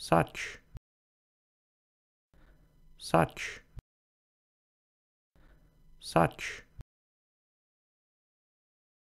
saç saç saç